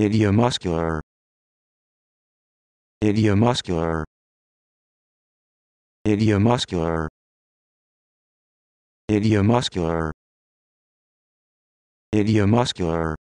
Idiomuscular. Idiomuscular. Idiomuscular. Idiomuscular. Idiomuscular.